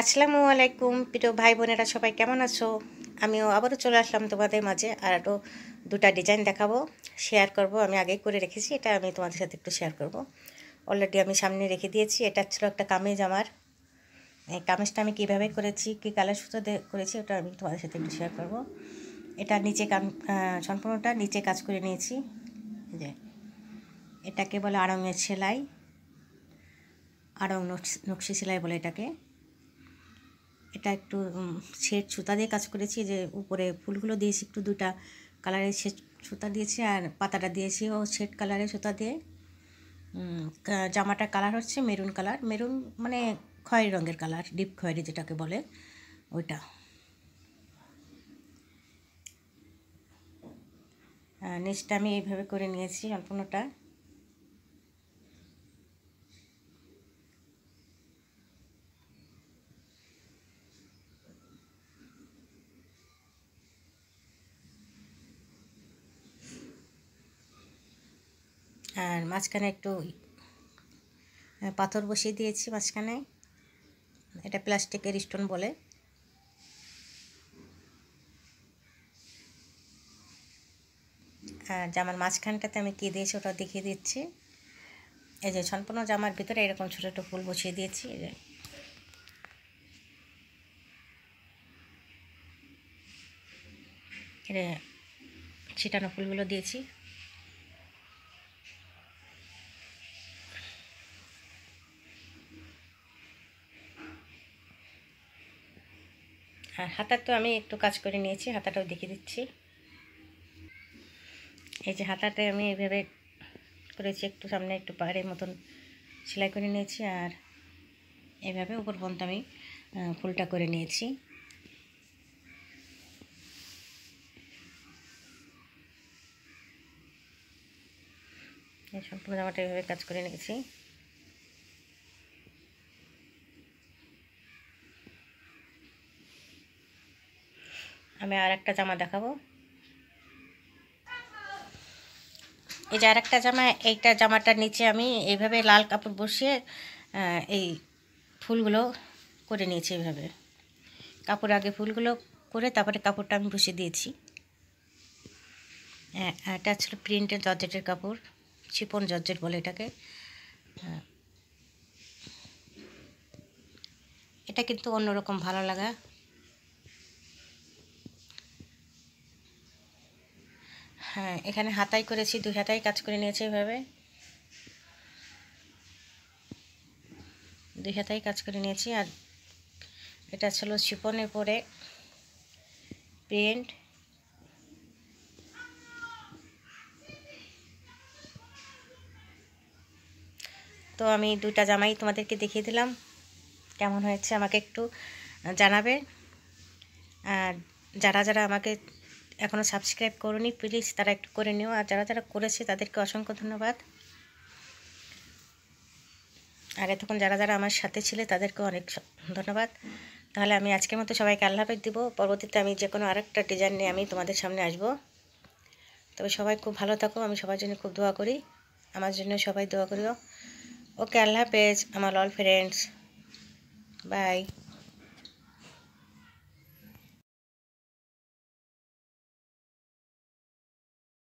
আসসালামু আলাইকুম প্রিয় ভাই বোনেরা সবাই কেমন আছো আমিও আবারও চলে আসলাম তোমাদের মাঝে আর একটু দুটা ডিজাইন দেখাবো শেয়ার করব আমি আগেই করে রেখেছি এটা আমি তোমাদের সাথে একটু শেয়ার করব অলরেডি আমি সামনে রেখে দিয়েছি এটা ছিল একটা কামিজ আমার এই কামিজটা আমি কীভাবে করেছি কী কালার সুতো করেছি ওটা আমি তোমাদের সাথে একটু শেয়ার করব এটা নিচে কাম সম্পূর্ণটা নিচে কাজ করে নিয়েছি যে এটাকে বলে আড়ঙের সেলাই আড়ং নকশি সেলাই বলে এটাকে এটা একটু শেড সুতা দিয়ে কাজ করেছি যে উপরে ফুলগুলো দিয়েছি একটু দুটা কালারের শেড সুতা দিয়েছি আর পাতাটা দিয়েছি ও শেড কালারের সুতা দিয়ে জামাটার কালার হচ্ছে মেরুন কালার মেরুন মানে খয়েরি রঙের কালার ডিপ খয়েরি যেটাকে বলে ওইটা নেক্সট আমি এইভাবে করে নিয়েছি অল্পনাটা আর মাঝখানে একটু পাথর বসিয়ে দিয়েছি মাঝখানে এটা প্লাস্টিকের স্টোন বলে আর জামার মাঝখানটাতে আমি কী দিয়েছি ওটা দেখিয়ে দিচ্ছি এই যে সম্পূর্ণ জামার ভিতরে এরকম ছোটো ছোটো ফুল বসিয়ে দিয়েছি যে এটা ছিটানো ফুলগুলো দিয়েছি আর হাতা তো আমি একটু কাজ করে নিয়েছি হাতাটাও দেখিয়ে দিচ্ছি এই যে হাতাটা আমি এইভাবে করেছি একটু সামনে একটু পাহাড়ের মতন সেলাই করে নিয়েছি আর এভাবে উপর পর্যন্ত আমি ফুলটা করে নিয়েছি সম্পূর্ণ জামাটা এভাবে কাজ করে নিয়েছি আমি আর একটা জামা দেখাবো এই যে আর একটা জামা এইটা জামাটার নিচে আমি এইভাবে লাল কাপড় বসিয়ে এই ফুলগুলো করে নিয়েছি এইভাবে কাপড় আগে ফুলগুলো করে তারপরে কাপড়টা আমি বসিয়ে দিয়েছি হ্যাঁ এটা ছিল প্রিন্টের জর্জেটের কাপড় ছিপন জর্জেট বলে এটাকে এটা কিন্তু অন্যরকম ভালো লাগা হ্যাঁ এখানে হাতাই করেছি দুই হাতাই কাজ করে নিয়েছি এভাবে দুই হাতাই কাজ করে নিয়েছি আর এটা ছিল শিপনে পরে পেন্ট তো আমি দুটা জামাই তোমাদেরকে দেখিয়ে দিলাম কেমন হয়েছে আমাকে একটু জানাবে আর যারা যারা আমাকে এখনও সাবস্ক্রাইব করুনি প্লিজ তারা একটু করে নিও আর যারা যারা করেছে তাদেরকে অসংখ্য ধন্যবাদ আর এতক্ষণ যারা যারা আমার সাথে ছিলে তাদেরকে অনেক ধন্যবাদ তাহলে আমি আজকের মতো সবাইকে আল্লাহ হাফেজ দিব পরবর্তীতে আমি যে কোনো আরেকটা ডিজাইন নিয়ে আমি তোমাদের সামনে আসব তবে সবাই খুব ভালো থাকো আমি সবার জন্য খুব দোয়া করি আমার জন্য সবাই দোয়া করিও ওকে আল্লাহ হাফেজ আমার অল ফ্রেন্ডস বাই